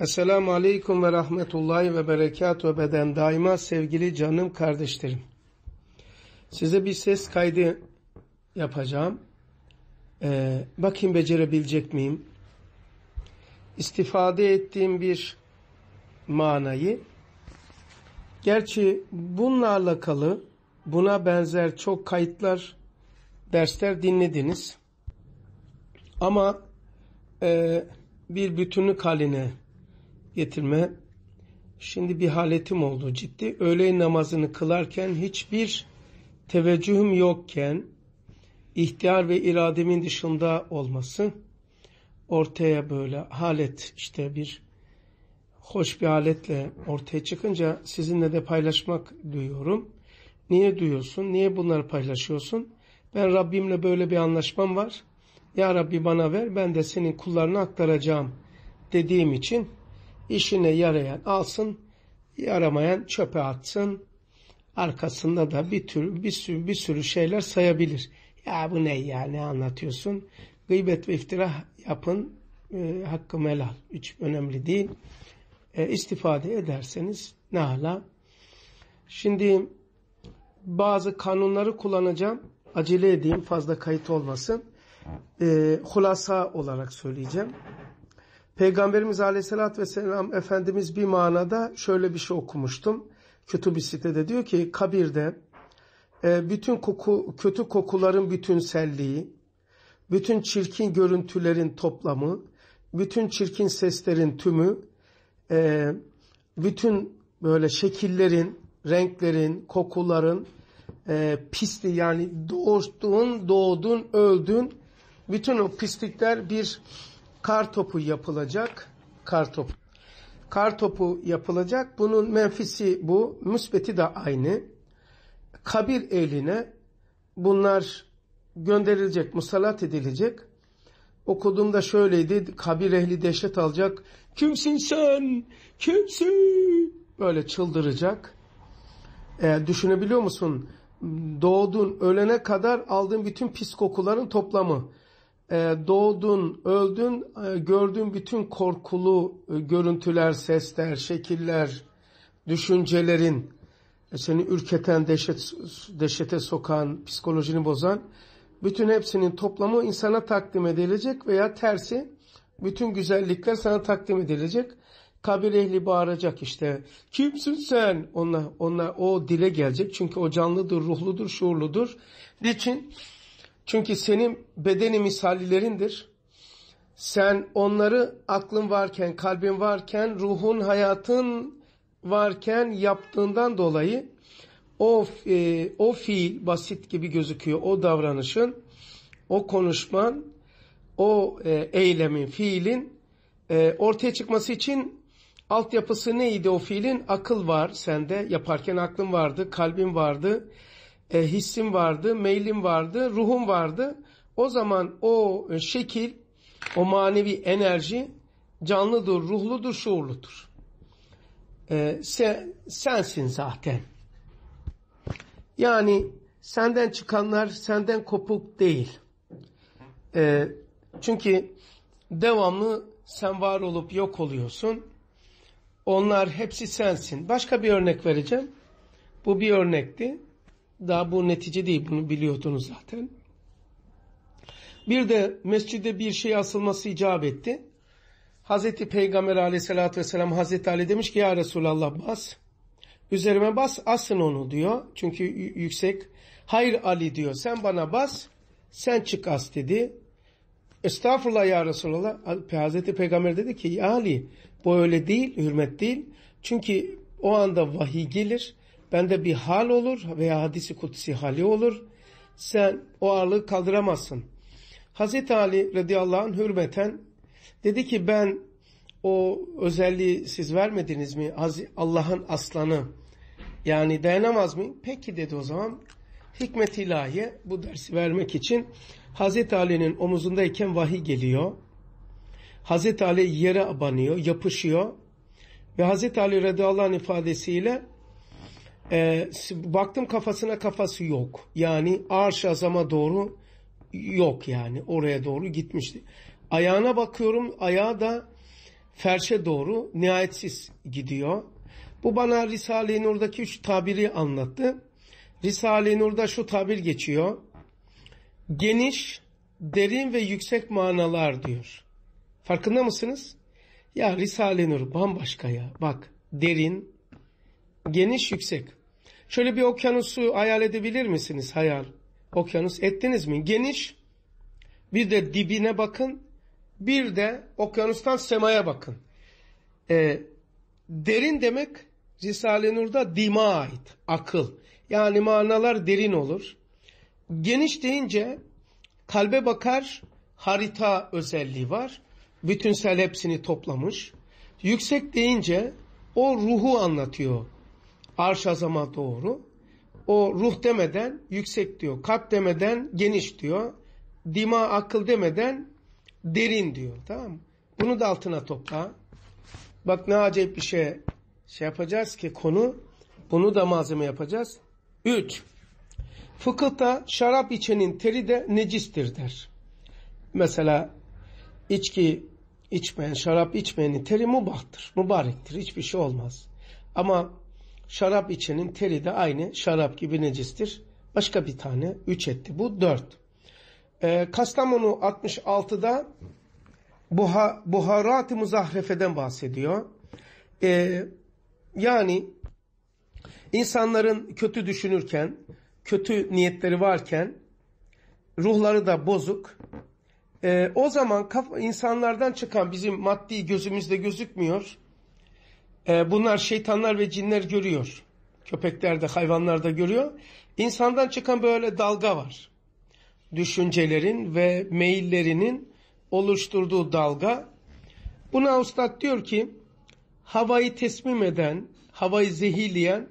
Esselamu Aleyküm ve Rahmetullahi ve Berekatü beden daima sevgili canım kardeşlerim. Size bir ses kaydı yapacağım. Ee, bakayım becerebilecek miyim? İstifade ettiğim bir manayı. Gerçi bununla alakalı buna benzer çok kayıtlar, dersler dinlediniz. Ama e, bir bütünlük haline getirme. Şimdi bir haletim oldu ciddi. Öğle namazını kılarken hiçbir teveccühüm yokken ihtiyar ve irademin dışında olması ortaya böyle halet işte bir hoş bir aletle ortaya çıkınca sizinle de paylaşmak duyuyorum. Niye duyuyorsun? Niye bunları paylaşıyorsun? Ben Rabbimle böyle bir anlaşmam var. Ya Rabbi bana ver ben de senin kullarına aktaracağım dediğim için İşine yarayan alsın, yaramayan çöpe atsın. Arkasında da bir tür bir sürü bir sürü şeyler sayabilir. Ya bu ne ya ne anlatıyorsun? Gıybet ve iftira yapın. E, hakkım helal. Üç önemli değil. E, istifade ederseniz ne hala. Şimdi bazı kanunları kullanacağım. Acele edeyim fazla kayıt olmasın. E, hulasa olarak söyleyeceğim. Peygamberimiz aleyhissalatü vesselam Efendimiz bir manada şöyle bir şey okumuştum. Kötü bir sitede diyor ki kabirde e, bütün koku, kötü kokuların bütünselliği, bütün çirkin görüntülerin toplamı, bütün çirkin seslerin tümü, e, bütün böyle şekillerin, renklerin, kokuların, e, pisli yani doğdun, doğdun, öldün, bütün o pislikler bir kar topu yapılacak. Kar topu. Kar topu yapılacak. Bunun menfisi bu. Müsbeti de aynı. Kabir eline bunlar gönderilecek, musallat edilecek. Okuduğumda şöyleydi. Kabir ehli dehşet alacak. Kimsin sen? Kimsin? Böyle çıldıracak. E, düşünebiliyor musun? Doğdun, ölene kadar aldığın bütün pis kokuların toplamı. E, doğdun, öldün, e, gördüğün bütün korkulu e, görüntüler, sesler, şekiller, düşüncelerin seni ürketen, dehşet, dehşete sokan, psikolojini bozan bütün hepsinin toplamı insana takdim edilecek veya tersi bütün güzellikler sana takdim edilecek. Kabir ehli bağıracak işte. Kimsin sen? Onlar, onlar o dile gelecek. Çünkü o canlıdır, ruhludur, şuurludur. Niçin? Çünkü senin bedeni misallilerindir. Sen onları aklın varken, kalbin varken, ruhun, hayatın varken yaptığından dolayı o, e, o fiil basit gibi gözüküyor. O davranışın, o konuşman, o e, eylemin, fiilin e, ortaya çıkması için altyapısı neydi o fiilin? Akıl var sende, yaparken aklın vardı, kalbin vardı, e, hissim vardı, meylim vardı, ruhum vardı. O zaman o e, şekil, o manevi enerji canlıdır, ruhludur, şuurludur. E, sen, sensin zaten. Yani senden çıkanlar senden kopuk değil. E, çünkü devamlı sen var olup yok oluyorsun. Onlar hepsi sensin. Başka bir örnek vereceğim. Bu bir örnekti. Daha bu netice değil. Bunu biliyordunuz zaten. Bir de mescide bir şey asılması icap etti. Hazreti Peygamber aleyhissalatü vesselam Hazreti Ali demiş ki ya Resulallah bas. Üzerime bas asın onu diyor. Çünkü yüksek. Hayır Ali diyor sen bana bas sen çık as dedi. Estağfurullah ya Resulallah. Hazreti Peygamber dedi ki ya Ali bu öyle değil hürmet değil. Çünkü o anda vahiy gelir bende bir hal olur veya hadisi kutsi hali olur. Sen o ağırlığı kaldıramazsın. Hazreti Ali radıyallahu anh hürmeten dedi ki ben o özelliği siz vermediniz mi? Allah'ın aslanı yani dayanamaz mı? Peki dedi o zaman hikmet ilahiye bu dersi vermek için Hazreti Ali'nin omuzundayken vahiy geliyor. Hazreti Ali yere abanıyor, yapışıyor ve Hazreti Ali radıyallahu anh ifadesiyle e, baktım kafasına kafası yok. Yani arş azama doğru yok yani. Oraya doğru gitmişti. Ayağına bakıyorum. Ayağı da ferşe doğru nihayetsiz gidiyor. Bu bana Risale-i Nur'daki şu tabiri anlattı. Risale-i Nur'da şu tabir geçiyor. Geniş, derin ve yüksek manalar diyor. Farkında mısınız? Ya Risale-i Nur bambaşka ya. Bak derin, geniş yüksek. Şöyle bir okyanusu hayal edebilir misiniz hayal? Okyanus ettiniz mi? Geniş. Bir de dibine bakın. Bir de okyanustan semaya bakın. Ee, derin demek Risale-i Nur'da dima ait. Akıl. Yani manalar derin olur. Geniş deyince kalbe bakar harita özelliği var. Bütünsel hepsini toplamış. Yüksek deyince o ruhu anlatıyor arş azama doğru. O ruh demeden yüksek diyor. Kalp demeden geniş diyor. Dima akıl demeden derin diyor. Tamam mı? Bunu da altına topla. Bak ne acayip bir şey şey yapacağız ki konu bunu da malzeme yapacağız. Üç. Fıkıhta şarap içenin teri de necistir der. Mesela içki içmeyen, şarap içmeyenin teri mubahtır, mübarektir. Hiçbir şey olmaz. Ama Şarap içenin teri de aynı şarap gibi necistir. Başka bir tane 3 etti. Bu 4. Ee, Kastamonu 66'da buha, buharat-ı muzahrefeden bahsediyor. Ee, yani insanların kötü düşünürken, kötü niyetleri varken ruhları da bozuk. Ee, o zaman insanlardan çıkan bizim maddi gözümüzde gözükmüyor ee, bunlar şeytanlar ve cinler görüyor. Köpekler de hayvanlar da görüyor. İnsandan çıkan böyle dalga var. Düşüncelerin ve meyillerinin oluşturduğu dalga. Buna ustad diyor ki havayı teslim eden, havayı zehirleyen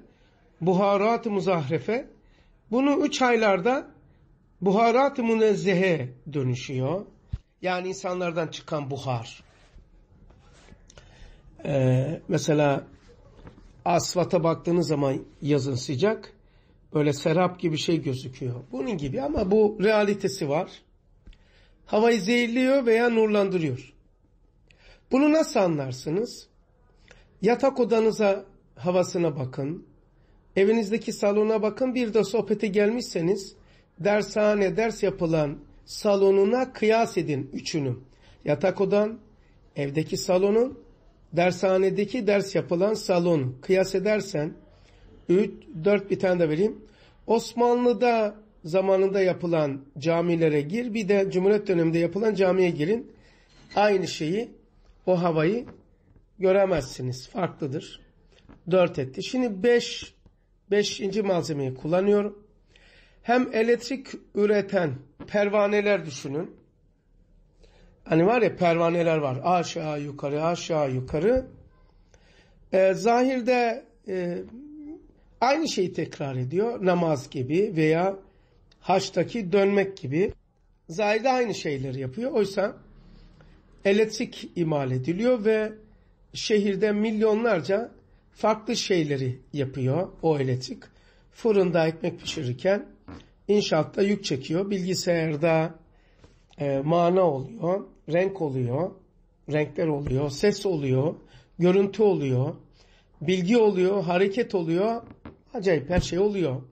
buharat-ı muzahrefe bunu üç aylarda buharat-ı münezzehe dönüşüyor. Yani insanlardan çıkan buhar. Ee, mesela asfata baktığınız zaman yazın sıcak böyle serap gibi şey gözüküyor. Bunun gibi ama bu realitesi var. Havayı zehirliyor veya nurlandırıyor. Bunu nasıl anlarsınız? Yatak odanıza havasına bakın. Evinizdeki salona bakın. Bir de sohbete gelmişseniz dershane, ders yapılan salonuna kıyas edin üçünü. Yatak odan, evdeki salonun dershanedeki ders yapılan salon kıyas edersen 3, 4 bir tane de vereyim. Osmanlı'da zamanında yapılan camilere gir bir de Cumhuriyet döneminde yapılan camiye girin. Aynı şeyi o havayı göremezsiniz. Farklıdır. 4 etti. Şimdi 5 beş, 5. malzemeyi kullanıyorum. Hem elektrik üreten pervaneler düşünün. Hani var ya pervaneler var. Aşağı yukarı aşağı yukarı. E, zahirde e, aynı şeyi tekrar ediyor. Namaz gibi veya haçtaki dönmek gibi. Zahirde aynı şeyleri yapıyor. Oysa elektrik imal ediliyor ve şehirde milyonlarca farklı şeyleri yapıyor o elektrik. Fırında ekmek pişirirken inşaatta yük çekiyor. Bilgisayarda e, mana oluyor renk oluyor, renkler oluyor, ses oluyor, görüntü oluyor, bilgi oluyor, hareket oluyor. Acayip her şey oluyor.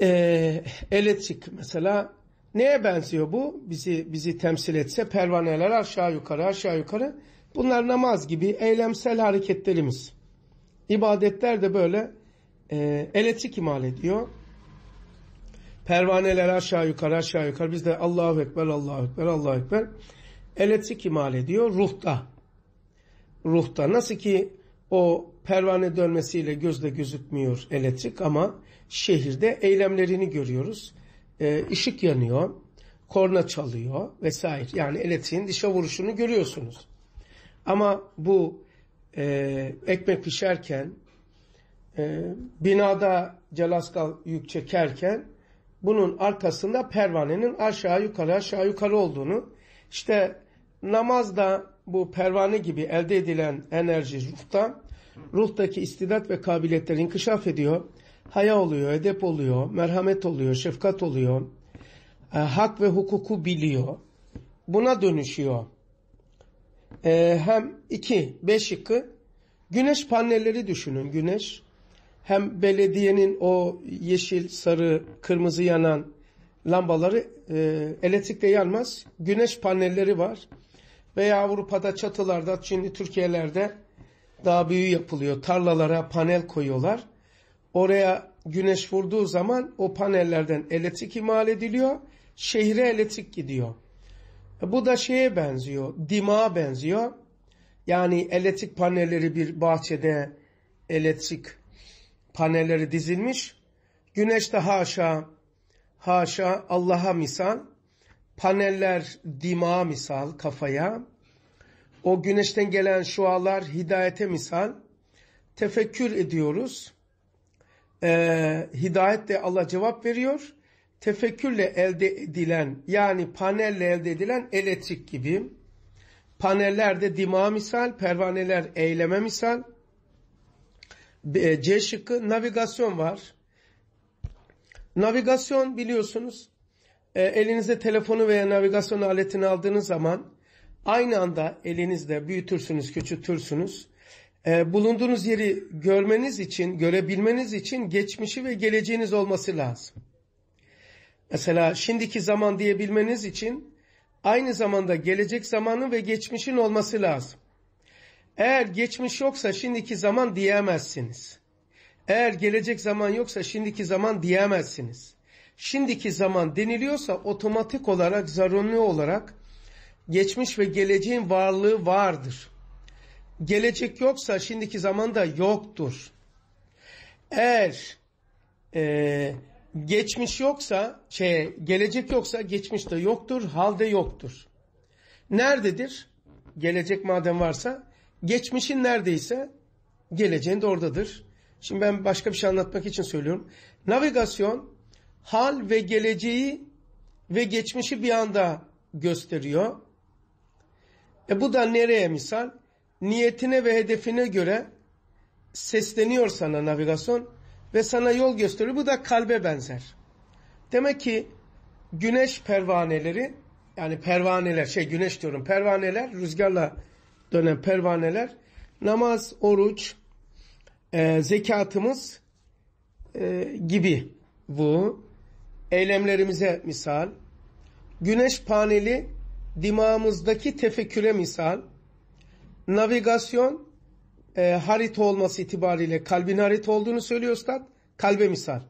Ee, elektrik mesela neye benziyor bu? Bizi bizi temsil etse pervaneler aşağı yukarı aşağı yukarı. Bunlar namaz gibi eylemsel hareketlerimiz. İbadetler de böyle e, elektrik imal ediyor. Pervaneler aşağı yukarı aşağı yukarı. Biz de Allahu Ekber, Allahu Ekber, Allahu Ekber. Elektrik imal ediyor ruhta. Ruhta. Nasıl ki o pervane dönmesiyle gözle gözükmüyor elektrik ama şehirde eylemlerini görüyoruz. E, ışık yanıyor, korna çalıyor vesaire. Yani elektriğin dişe vuruşunu görüyorsunuz. Ama bu e, ekmek pişerken, e, binada celaskal yük çekerken bunun arkasında pervanenin aşağı yukarı aşağı yukarı olduğunu işte namazda bu pervane gibi elde edilen enerji ruhta ruhtaki istidat ve kabiliyetler inkişaf ediyor. Haya oluyor, edep oluyor, merhamet oluyor, şefkat oluyor. E, hak ve hukuku biliyor. Buna dönüşüyor. E, hem iki, beş şıkkı güneş panelleri düşünün. Güneş hem belediyenin o yeşil, sarı, kırmızı yanan lambaları e, elektrikle yanmaz. Güneş panelleri var. Veya Avrupa'da çatılarda, şimdi Türkiye'lerde daha büyüğü yapılıyor. Tarlalara panel koyuyorlar. Oraya güneş vurduğu zaman o panellerden elektrik imal ediliyor. Şehre elektrik gidiyor. Bu da şeye benziyor, dimağa benziyor. Yani elektrik panelleri bir bahçede elektrik panelleri dizilmiş. Güneş de haşa, haşa Allah'a misal, paneller dima misal kafaya, o güneşten gelen şualar hidayete misal, tefekkür ediyoruz. Ee, hidayet de Allah cevap veriyor. Tefekkürle elde edilen yani panelle elde edilen elektrik gibi. Paneller de dima misal, pervaneler eyleme misal. E, C şıkkı navigasyon var. Navigasyon biliyorsunuz e, elinizde telefonu veya navigasyon aletini aldığınız zaman aynı anda elinizde büyütürsünüz, küçültürsünüz. E, bulunduğunuz yeri görmeniz için, görebilmeniz için geçmişi ve geleceğiniz olması lazım. Mesela şimdiki zaman diyebilmeniz için aynı zamanda gelecek zamanın ve geçmişin olması lazım. Eğer geçmiş yoksa şimdiki zaman diyemezsiniz. Eğer gelecek zaman yoksa şimdiki zaman diyemezsiniz. Şimdiki zaman deniliyorsa otomatik olarak zorunlu olarak geçmiş ve geleceğin varlığı vardır. Gelecek yoksa şimdiki zaman da yoktur. Eğer e, geçmiş yoksa, şey, gelecek yoksa geçmiş de yoktur, halde yoktur. Nerededir? Gelecek madem varsa geçmişin neredeyse geleceğin de oradadır. Şimdi ben başka bir şey anlatmak için söylüyorum. Navigasyon hal ve geleceği ve geçmişi bir anda gösteriyor. E bu da nereye misal? Niyetine ve hedefine göre sesleniyor sana navigasyon ve sana yol gösteriyor. Bu da kalbe benzer. Demek ki güneş pervaneleri yani pervaneler şey güneş diyorum pervaneler rüzgarla dönen pervaneler namaz, oruç, e, zekatımız e, gibi bu eylemlerimize misal, güneş paneli dimağımızdaki tefekküre misal, navigasyon e, harita olması itibariyle kalbin harita olduğunu söylüyor Üstad, kalbe misal.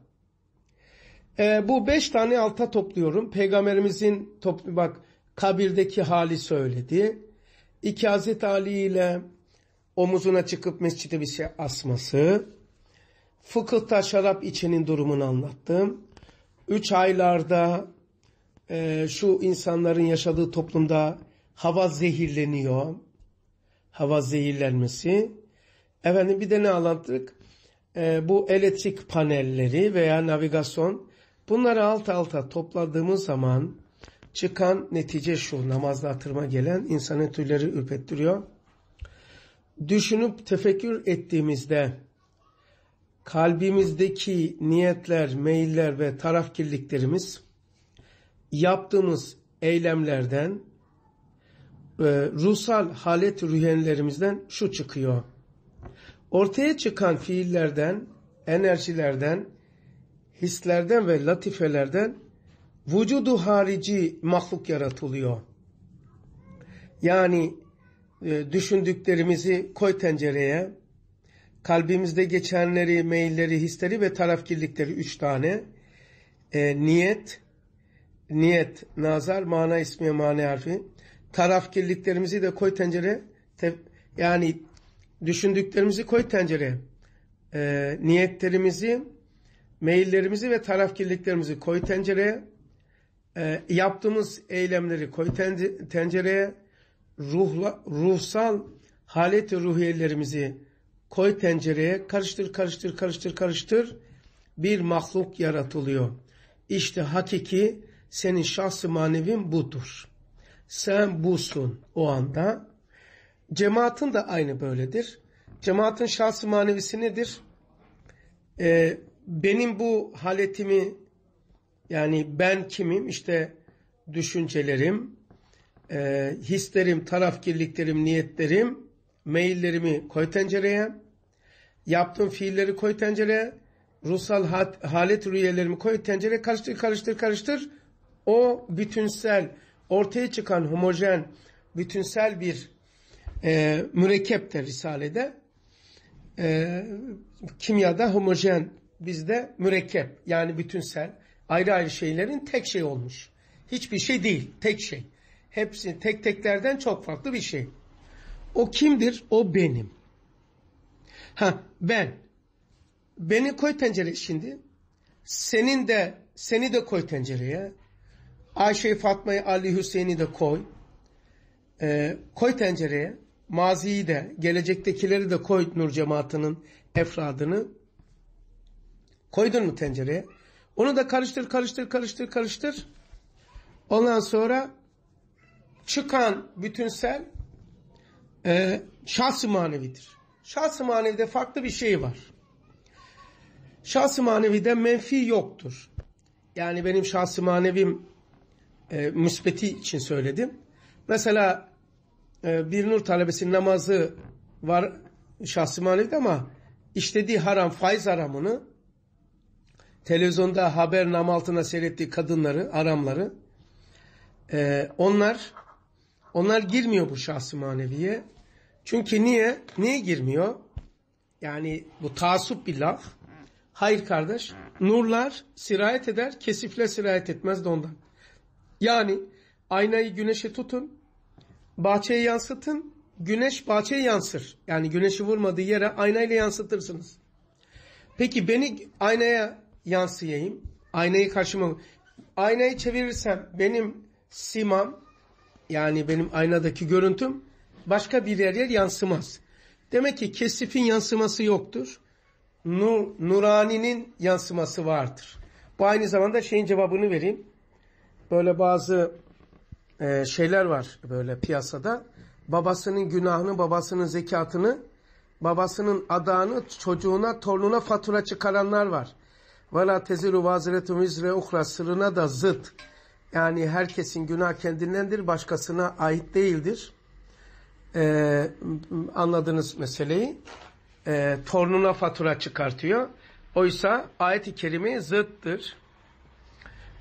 E, bu beş tane alta topluyorum. Peygamberimizin toplu bak kabirdeki hali söyledi iki Hazreti Ali ile omuzuna çıkıp mescide bir şey asması, fıkıhta şarap içenin durumunu anlattım. Üç aylarda e, şu insanların yaşadığı toplumda hava zehirleniyor. Hava zehirlenmesi. Efendim bir de ne anlattık? E, bu elektrik panelleri veya navigasyon bunları alt alta topladığımız zaman çıkan netice şu. Namazda hatırıma gelen insanın tüyleri ürpettiriyor. Düşünüp tefekkür ettiğimizde kalbimizdeki niyetler, meyiller ve tarafkirliklerimiz yaptığımız eylemlerden e, ruhsal halet rüyenlerimizden şu çıkıyor. Ortaya çıkan fiillerden, enerjilerden, hislerden ve latifelerden vücudu harici mahluk yaratılıyor. Yani e, düşündüklerimizi koy tencereye, kalbimizde geçenleri, meyilleri, hisleri ve tarafkirlikleri üç tane. E, niyet, niyet, nazar, mana ismi, mana harfi. Tarafkirliklerimizi de koy tencereye, te, yani düşündüklerimizi koy tencereye. E, niyetlerimizi, meyillerimizi ve tarafkirliklerimizi koy tencereye e, yaptığımız eylemleri koy tencereye, ruhla, ruhsal haleti ruhiyelerimizi koy tencereye, karıştır, karıştır, karıştır, karıştır, bir mahluk yaratılıyor. İşte hakiki senin şahsı manevin budur. Sen busun o anda. Cemaatin de aynı böyledir. Cemaatin şahsı manevisi nedir? Ee, benim bu haletimi yani ben kimim? İşte düşüncelerim, e, hislerim, tarafkirliklerim, niyetlerim, maillerimi koy tencereye, yaptığım fiilleri koy tencereye, ruhsal hat, halet rüyelerimi koy tencereye, karıştır, karıştır, karıştır. O bütünsel, ortaya çıkan homojen, bütünsel bir e, mürekkeptir Risale'de. E, kimyada homojen, bizde mürekkep yani bütünsel. Ayrı ayrı şeylerin tek şey olmuş. Hiçbir şey değil, tek şey. Hepsi tek teklerden çok farklı bir şey. O kimdir? O benim. Ha ben. Beni koy tencereye şimdi. Senin de seni de koy tencereye. Ayşe Fatma'yı Ali Hüseyin'i de koy. Ee, koy tencereye. Maziyi de gelecektekileri de koy Nur cemaatinin efradını. Koydun mu tencereye? Onu da karıştır, karıştır, karıştır, karıştır. Ondan sonra çıkan bütünsel e, şahsı manevidir. Şahsi manevide farklı bir şey var. Şahsi manevide menfi yoktur. Yani benim şahsi manevim e, müsbeti için söyledim. Mesela e, bir nur talebesinin namazı var şahsi manevide ama işlediği haram, faiz haramını televizyonda haber nam altına seyrettiği kadınları, aramları e, onlar onlar girmiyor bu şahsı maneviye. Çünkü niye? Niye girmiyor? Yani bu taasup bir laf. Hayır kardeş. Nurlar sirayet eder, kesifle sirayet etmez de ondan. Yani aynayı güneşe tutun, bahçeye yansıtın, güneş bahçeye yansır. Yani güneşi vurmadığı yere aynayla yansıtırsınız. Peki beni aynaya yansıyayım. Aynayı karşıma aynayı çevirirsem benim simam yani benim aynadaki görüntüm başka bir yer yer yansımaz. Demek ki kesifin yansıması yoktur. Nur, Nurani'nin yansıması vardır. Bu aynı zamanda şeyin cevabını vereyim. Böyle bazı e, şeyler var böyle piyasada. Babasının günahını, babasının zekatını, babasının adağını çocuğuna, torununa fatura çıkaranlar var. Ve la tezilu vaziretun vizre uhra sırrına da zıt. Yani herkesin günah kendindendir, başkasına ait değildir. Ee, anladığınız meseleyi. Ee, tornuna fatura çıkartıyor. Oysa ayet-i kerime zıttır.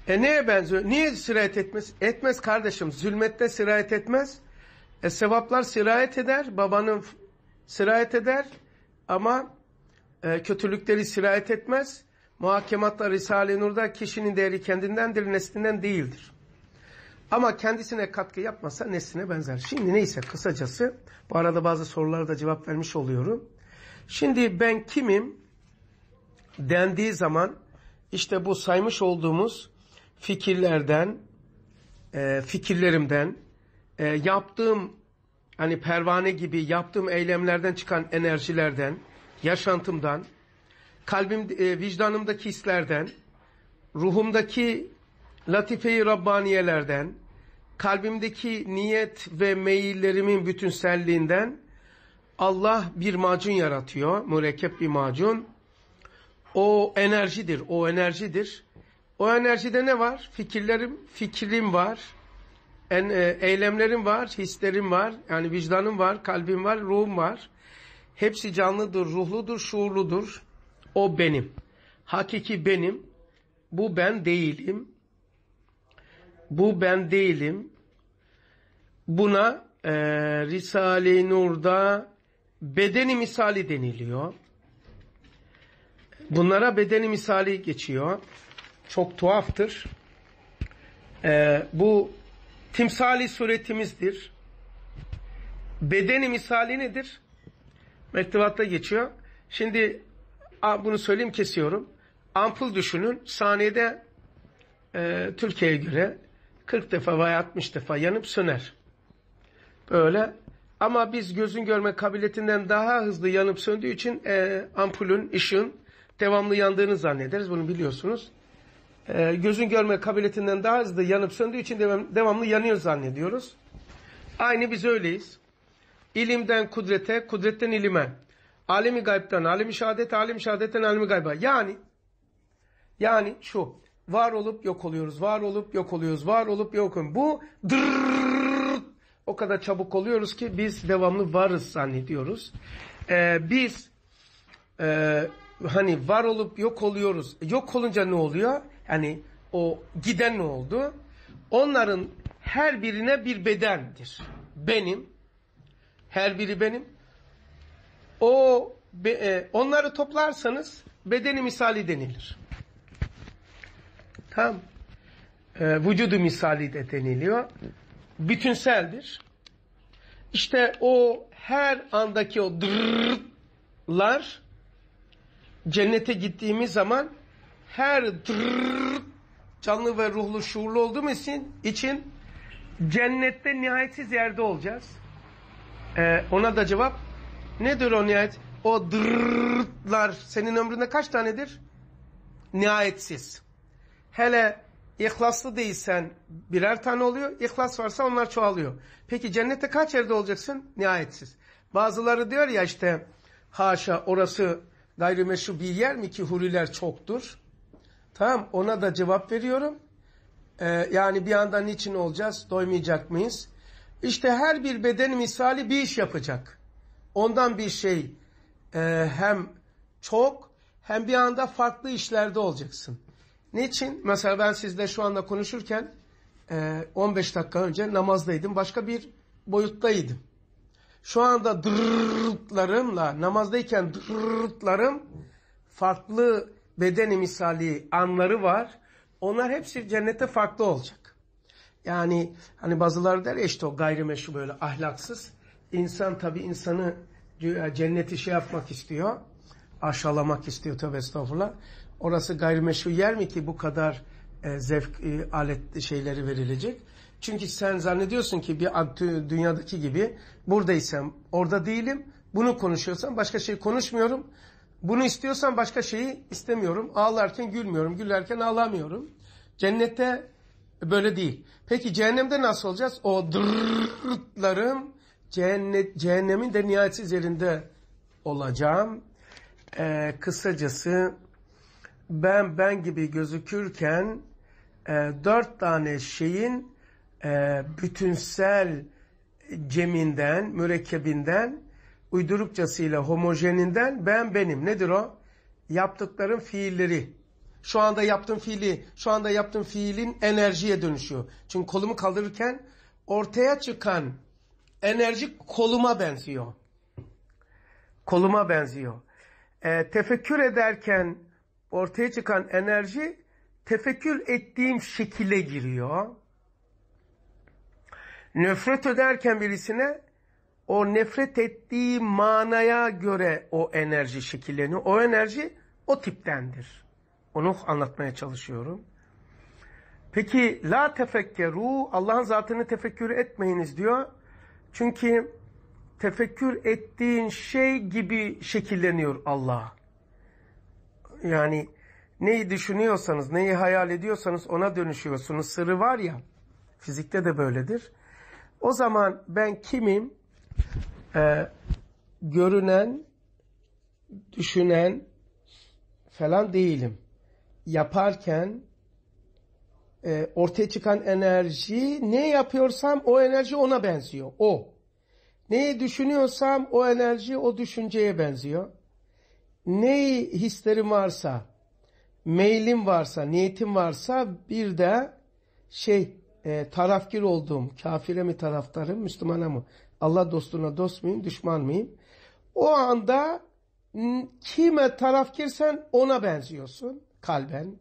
E neye benziyor? Niye sirayet etmez? Etmez kardeşim. Zulmette sirayet etmez. E sevaplar sirayet eder. Babanın sirayet eder. Ama e, kötülükleri sirayet etmez. Muhakematta Risale-i Nur'da kişinin değeri kendindendir, neslinden değildir. Ama kendisine katkı yapmasa nesline benzer. Şimdi neyse kısacası bu arada bazı sorulara da cevap vermiş oluyorum. Şimdi ben kimim dendiği zaman işte bu saymış olduğumuz fikirlerden, e, fikirlerimden, e, yaptığım hani pervane gibi yaptığım eylemlerden çıkan enerjilerden, yaşantımdan, kalbim e, vicdanımdaki hislerden, ruhumdaki latife-i rabbaniyelerden, kalbimdeki niyet ve meyillerimin bütünselliğinden Allah bir macun yaratıyor, mürekkep bir macun. O enerjidir, o enerjidir. O enerjide ne var? Fikirlerim, fikrim var. En, e, eylemlerim var, hislerim var. Yani vicdanım var, kalbim var, ruhum var. Hepsi canlıdır, ruhludur, şuurludur. O benim. Hakiki benim. Bu ben değilim. Bu ben değilim. Buna e, Risale-i Nur'da bedeni misali deniliyor. Bunlara bedeni misali geçiyor. Çok tuhaftır. E, bu timsali suretimizdir. Bedeni misali nedir? Mektubatta geçiyor. Şimdi bunu söyleyeyim kesiyorum. Ampul düşünün saniyede e, Türkiye'ye göre 40 defa veya 60 defa yanıp söner. Böyle. Ama biz gözün görme kabiliyetinden daha hızlı yanıp söndüğü için e, ampulün, ışığın devamlı yandığını zannederiz. Bunu biliyorsunuz. E, gözün görme kabiliyetinden daha hızlı yanıp söndüğü için devam, devamlı yanıyor zannediyoruz. Aynı biz öyleyiz. İlimden kudrete, kudretten ilime. Alemi gaybtan, alemi şehadet, alemi şehadetten alemi gayba. Yani yani şu. Var olup yok oluyoruz, var olup yok oluyoruz, var olup yok oluyoruz. Bu dırrrr, o kadar çabuk oluyoruz ki biz devamlı varız zannediyoruz. Ee, biz e, hani var olup yok oluyoruz. Yok olunca ne oluyor? Hani o giden ne oldu? Onların her birine bir bedendir. Benim, her biri benim, o e, onları toplarsanız bedeni misali denilir. tam E, vücudu misali de deniliyor. Bütünseldir. İşte o her andaki o dırrlar cennete gittiğimiz zaman her dırrrr, canlı ve ruhlu şuurlu olduğum için, için cennette nihayetsiz yerde olacağız. Ee, ona da cevap Nedir o nihayet? O dırrrtlar senin ömründe kaç tanedir? Nihayetsiz. Hele ihlaslı değilsen birer tane oluyor. İhlas varsa onlar çoğalıyor. Peki cennette kaç yerde olacaksın? Nihayetsiz. Bazıları diyor ya işte haşa orası gayrimeşru bir yer mi ki huriler çoktur? Tamam ona da cevap veriyorum. Ee, yani bir yandan niçin olacağız? Doymayacak mıyız? İşte her bir beden misali bir iş yapacak. Ondan bir şey e, hem çok hem bir anda farklı işlerde olacaksın. Niçin? Mesela ben sizle şu anda konuşurken e, 15 dakika önce namazdaydım. Başka bir boyuttaydım. Şu anda dırrıtlarımla namazdayken dırrıtlarım farklı bedeni misali anları var. Onlar hepsi cennette farklı olacak. Yani hani bazıları der ya işte o gayrimeşru böyle ahlaksız insan tabi insanı e, cenneti şey yapmak istiyor. Aşağılamak istiyor tabi estağfurullah. Orası gayrimeşru yer mi ki bu kadar e, zevk e, alet şeyleri verilecek? Çünkü sen zannediyorsun ki bir dünyadaki gibi buradaysam orada değilim. Bunu konuşuyorsan başka şey konuşmuyorum. Bunu istiyorsan başka şeyi istemiyorum. Ağlarken gülmüyorum, gülerken ağlamıyorum. Cennette böyle değil. Peki cehennemde nasıl olacağız? O dırrıtlarım cehennet, cehennemin de nihayetsiz yerinde olacağım. E, kısacası ben ben gibi gözükürken e, dört tane şeyin e, bütünsel ceminden, mürekkebinden, uydurukçasıyla homojeninden ben benim. Nedir o? Yaptıkların fiilleri. Şu anda yaptığım fiili, şu anda yaptığım fiilin enerjiye dönüşüyor. Çünkü kolumu kaldırırken ortaya çıkan enerji koluma benziyor. Koluma benziyor. E, tefekkür ederken ortaya çıkan enerji tefekkür ettiğim şekile giriyor. Nefret ederken birisine o nefret ettiği manaya göre o enerji şekilleniyor. O enerji o tiptendir. Onu anlatmaya çalışıyorum. Peki la tefekkeru Allah'ın zatını tefekkür etmeyiniz diyor. Çünkü tefekkür ettiğin şey gibi şekilleniyor Allah'a. Yani neyi düşünüyorsanız, neyi hayal ediyorsanız ona dönüşüyorsunuz. Sırrı var ya, fizikte de böyledir. O zaman ben kimim? Ee, görünen, düşünen falan değilim. Yaparken e, ortaya çıkan enerji ne yapıyorsam o enerji ona benziyor. O. Neyi düşünüyorsam o enerji o düşünceye benziyor. Neyi hislerim varsa, meylim varsa, niyetim varsa bir de şey e, tarafgir olduğum, kafire mi taraftarım, Müslümana mı? Allah dostuna dost muyum, düşman mıyım? O anda kime tarafgirsen ona benziyorsun kalben.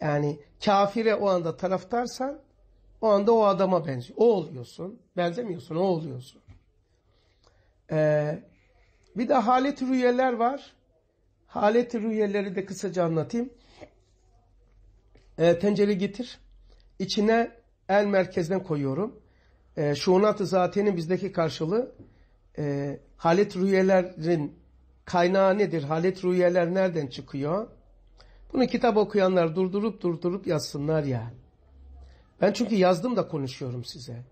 Yani kafire o anda taraftarsan o anda o adama benziyor. O oluyorsun. Benzemiyorsun. O oluyorsun. Ee, bir de halet rüyeler var. halet rüyeleri de kısaca anlatayım. Ee, tencere getir. İçine el merkezden koyuyorum. Ee, Şunat-ı Zaten'in bizdeki karşılığı e, halet rüyelerin kaynağı nedir? Halet rüyeler nereden çıkıyor? Bunu kitap okuyanlar durdurup durdurup yazsınlar ya. Ben çünkü yazdım da konuşuyorum size.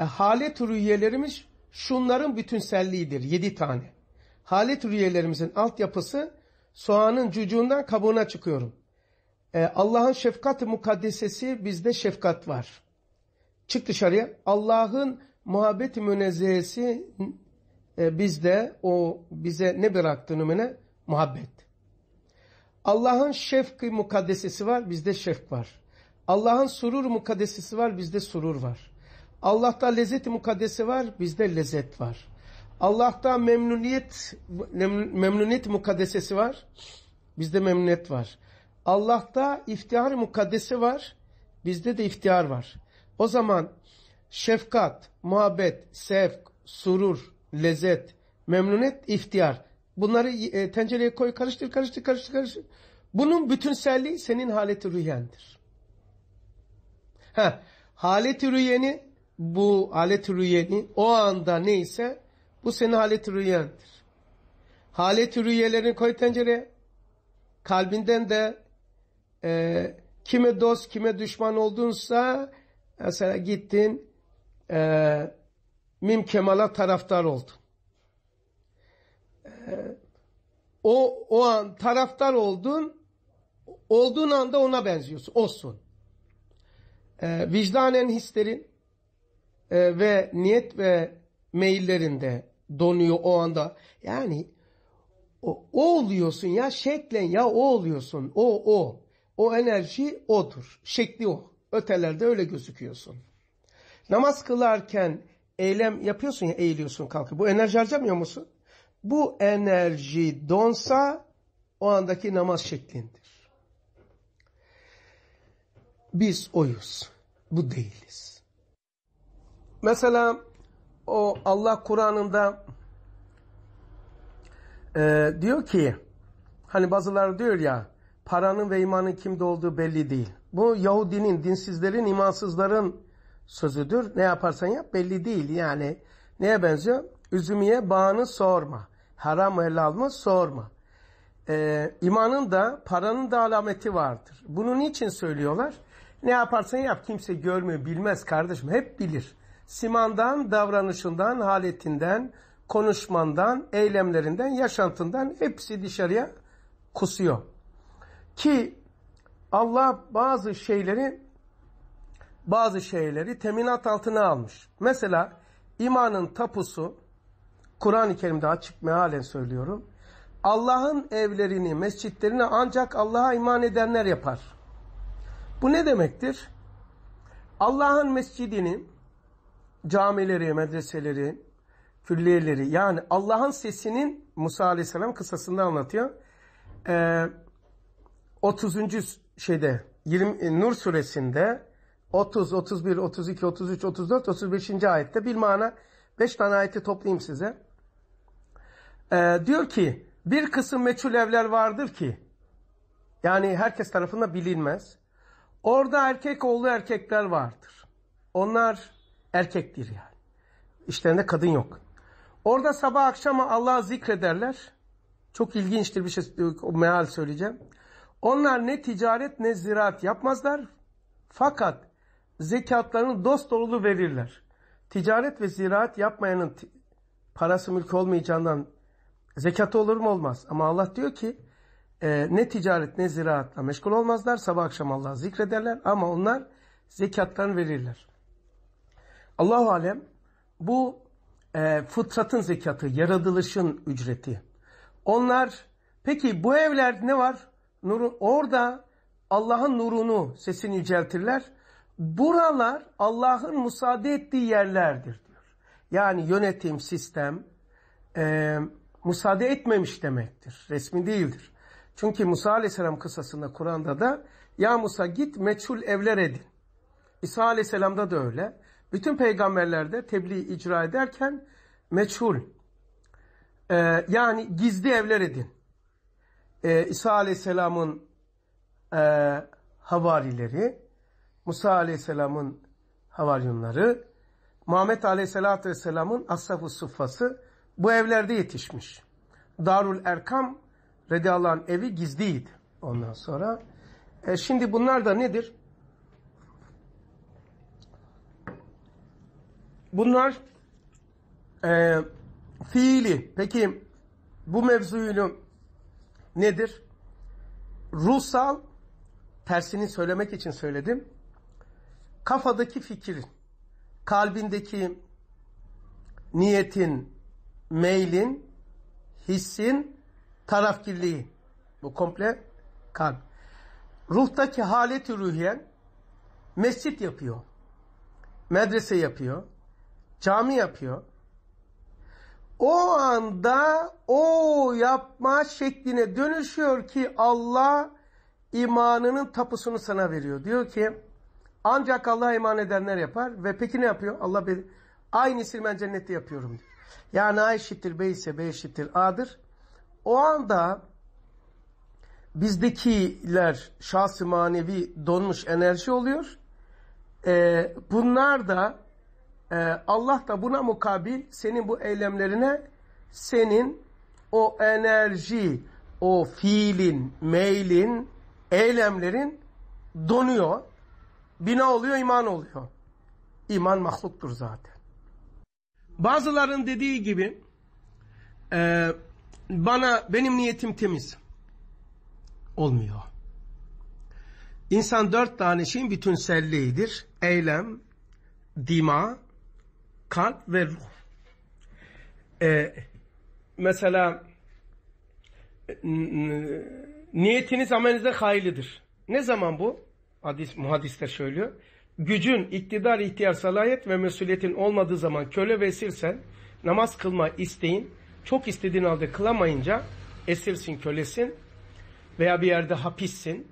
E, halet rüyelerimiz şunların bütünselliğidir. Yedi tane. Halet rüyelerimizin altyapısı soğanın cucuğundan kabuğuna çıkıyorum. E, Allah'ın şefkat mukaddesesi bizde şefkat var. Çık dışarıya. Allah'ın muhabbet-i münezzehesi e, bizde o bize ne bıraktı numune? Muhabbet. Allah'ın şefki mukaddesesi var, bizde şefk var. Allah'ın surur mukaddesesi var, bizde surur var. Allah'ta lezzet mukaddesi var, bizde lezzet var. Allah'ta memnuniyet memnuniyet mukaddesesi var. Bizde memnuniyet var. Allah'ta iftihar mukaddesi var. Bizde de iftihar var. O zaman şefkat, muhabbet, sevk, surur, lezzet, memnuniyet, iftihar. Bunları e, tencereye koy, karıştır, karıştır, karıştır, karıştır. Bunun bütünselliği senin haleti rüyendir. Ha, haleti rüyeni bu haleti rüyeni o anda neyse bu senin haleti rüyendir. Haleti rüyelerini koy tencereye. Kalbinden de e, kime dost kime düşman oldunsa mesela gittin e, Mim Kemal'a taraftar oldun o, o an taraftar oldun, olduğun anda ona benziyorsun, olsun. E, vicdanen hislerin e, ve niyet ve meyillerinde donuyor o anda. Yani o, o oluyorsun ya şeklen ya o oluyorsun. O o. O enerji odur. Şekli o. Ötelerde öyle gözüküyorsun. Namaz kılarken eylem yapıyorsun ya eğiliyorsun kalkıp. Bu enerji harcamıyor musun? bu enerji donsa o andaki namaz şeklindir. Biz oyuz. Bu değiliz. Mesela o Allah Kur'an'ında e, diyor ki hani bazıları diyor ya paranın ve imanın kimde olduğu belli değil. Bu Yahudinin, dinsizlerin, imansızların sözüdür. Ne yaparsan yap belli değil. Yani neye benziyor? Üzümüye bağını sorma. Haram mı helal mı sorma. Ee, imanın da paranın da alameti vardır. Bunu niçin söylüyorlar? Ne yaparsan yap kimse görmüyor bilmez kardeşim hep bilir. Simandan, davranışından, haletinden, konuşmandan, eylemlerinden, yaşantından hepsi dışarıya kusuyor. Ki Allah bazı şeyleri bazı şeyleri teminat altına almış. Mesela imanın tapusu Kur'an-ı Kerim'de açık mealen söylüyorum. Allah'ın evlerini, mescitlerini ancak Allah'a iman edenler yapar. Bu ne demektir? Allah'ın mescidini, camileri, medreseleri, külliyeleri yani Allah'ın sesinin Musa Aleyhisselam kısasında anlatıyor. Ee, 30. şeyde 20, Nur suresinde 30, 31, 32, 33, 34, 35. ayette bir mana 5 tane ayeti toplayayım size. E, diyor ki bir kısım meçhul evler vardır ki yani herkes tarafından bilinmez. Orada erkek oğlu erkekler vardır. Onlar erkektir yani. İşlerinde kadın yok. Orada sabah akşama Allah'ı zikrederler. Çok ilginçtir bir şey meal söyleyeceğim. Onlar ne ticaret ne ziraat yapmazlar. Fakat zekatlarını dost doğru verirler. Ticaret ve ziraat yapmayanın parası mülk olmayacağından Zekatı olur mu olmaz. Ama Allah diyor ki e, ne ticaret ne ziraatla meşgul olmazlar. Sabah akşam Allah'ı zikrederler ama onlar zekattan verirler. Allahu Alem bu e, fıtratın zekatı, yaratılışın ücreti. Onlar peki bu evler ne var? Nuru, orada Allah'ın nurunu, sesini yüceltirler. Buralar Allah'ın müsaade ettiği yerlerdir diyor. Yani yönetim, sistem, e, müsaade etmemiş demektir. Resmi değildir. Çünkü Musa Aleyhisselam kısasında Kur'an'da da ya Musa git meçhul evler edin. İsa Aleyhisselam'da da öyle. Bütün peygamberlerde tebliğ icra ederken meçhul e, yani gizli evler edin. E, İsa Aleyhisselam'ın e, havarileri, Musa Aleyhisselam'ın havaryonları, Muhammed Aleyhisselatü Vesselam'ın ashab-ı suffası bu evlerde yetişmiş. Darul Erkam Redialan evi gizliydi ondan sonra. E şimdi bunlar da nedir? Bunlar e, fiili. Peki bu mevzuyu nedir? Ruhsal tersini söylemek için söyledim. Kafadaki fikrin, kalbindeki niyetin, meylin, hissin, tarafkirliği. Bu komple kalp. Ruhtaki haleti ruhiyen mescit yapıyor. Medrese yapıyor. Cami yapıyor. O anda o yapma şekline dönüşüyor ki Allah imanının tapusunu sana veriyor. Diyor ki ancak Allah'a iman edenler yapar. Ve peki ne yapıyor? Allah bir aynı silmen cennette yapıyorum diyor. Yani A eşittir B ise B eşittir A'dır. O anda bizdekiler şahsı manevi donmuş enerji oluyor. Ee, bunlar da e, Allah da buna mukabil senin bu eylemlerine senin o enerji, o fiilin, meylin, eylemlerin donuyor. Bina oluyor, iman oluyor. İman mahluktur zaten. Bazıların dediği gibi e, bana benim niyetim temiz olmuyor. İnsan dört tane şeyin bütünselliğidir. Eylem, dima, kalp ve ruh. E, mesela niyetiniz amelinizde hayırlıdır. Ne zaman bu? Hadis, muhadisler söylüyor gücün, iktidar, ihtiyar, salayet ve mesuliyetin olmadığı zaman köle ve esirsen namaz kılma isteğin çok istediğin halde kılamayınca esirsin, kölesin veya bir yerde hapissin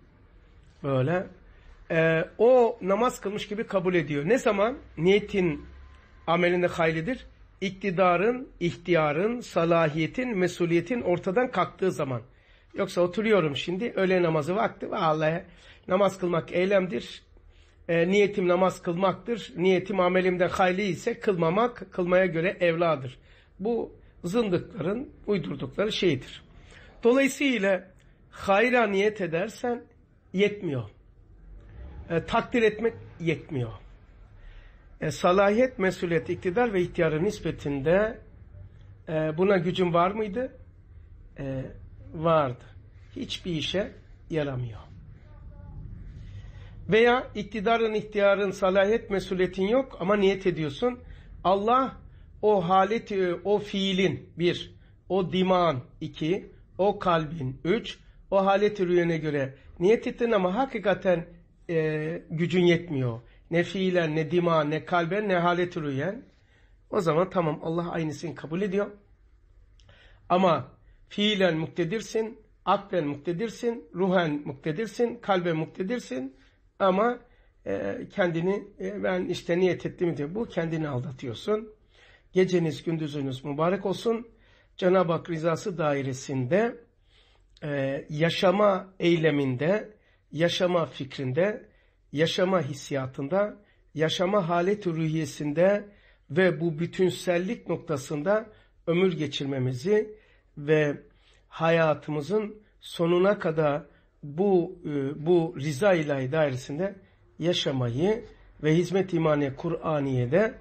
böyle ee, o namaz kılmış gibi kabul ediyor. Ne zaman? Niyetin amelinde haylidir. İktidarın, ihtiyarın, salahiyetin, mesuliyetin ortadan kalktığı zaman. Yoksa oturuyorum şimdi öğle namazı vakti. Vallahi namaz kılmak eylemdir e, niyetim namaz kılmaktır. Niyetim amelimde hayli ise kılmamak kılmaya göre evladır. Bu zındıkların uydurdukları şeydir. Dolayısıyla hayra niyet edersen yetmiyor. E, takdir etmek yetmiyor. E, salahiyet, mesuliyet, iktidar ve ihtiyarın nispetinde e, buna gücün var mıydı? E, vardı. Hiçbir işe yaramıyor. Veya iktidarın, ihtiyarın, salahiyet, mesuliyetin yok ama niyet ediyorsun. Allah o halet, e, o fiilin bir, o diman iki, o kalbin üç, o halet-i rüyene göre niyet ettin ama hakikaten e, gücün yetmiyor. Ne fiilen, ne diman, ne kalben, ne halet-i rüyen. O zaman tamam Allah aynısını kabul ediyor. Ama fiilen muktedirsin, aklen muktedirsin, ruhen muktedirsin, kalben muktedirsin ama e, kendini e, ben işte niyet ettim diyor. Bu kendini aldatıyorsun. Geceniz gündüzünüz mübarek olsun. Cenab-ı Hak rızası dairesinde e, yaşama eyleminde, yaşama fikrinde, yaşama hissiyatında, yaşama halet ruhiyesinde ve bu bütünsellik noktasında ömür geçirmemizi ve hayatımızın sonuna kadar bu e, bu Riza İlahi dairesinde yaşamayı ve hizmet imaniye Kur'aniye'de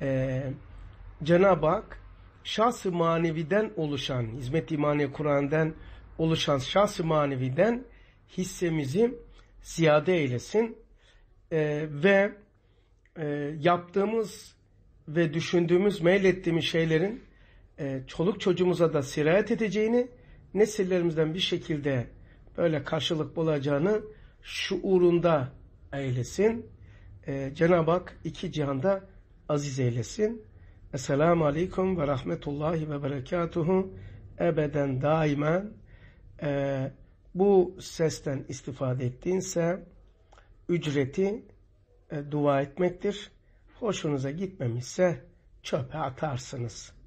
e, Cenab-ı Hak şahsı maneviden oluşan, hizmet imaniye Kur'an'dan oluşan şahsı maneviden hissemizi ziyade eylesin e, ve e, yaptığımız ve düşündüğümüz, meylettiğimiz şeylerin e, çoluk çocuğumuza da sirayet edeceğini nesillerimizden bir şekilde böyle karşılık bulacağını şuurunda eylesin. Ee, Cenab-ı Hak iki cihanda aziz eylesin. Esselamu Aleyküm ve Rahmetullahi ve Berekatuhu ebeden daimen ee, bu sesten istifade ettiğinse ücreti e, dua etmektir. Hoşunuza gitmemişse çöpe atarsınız.''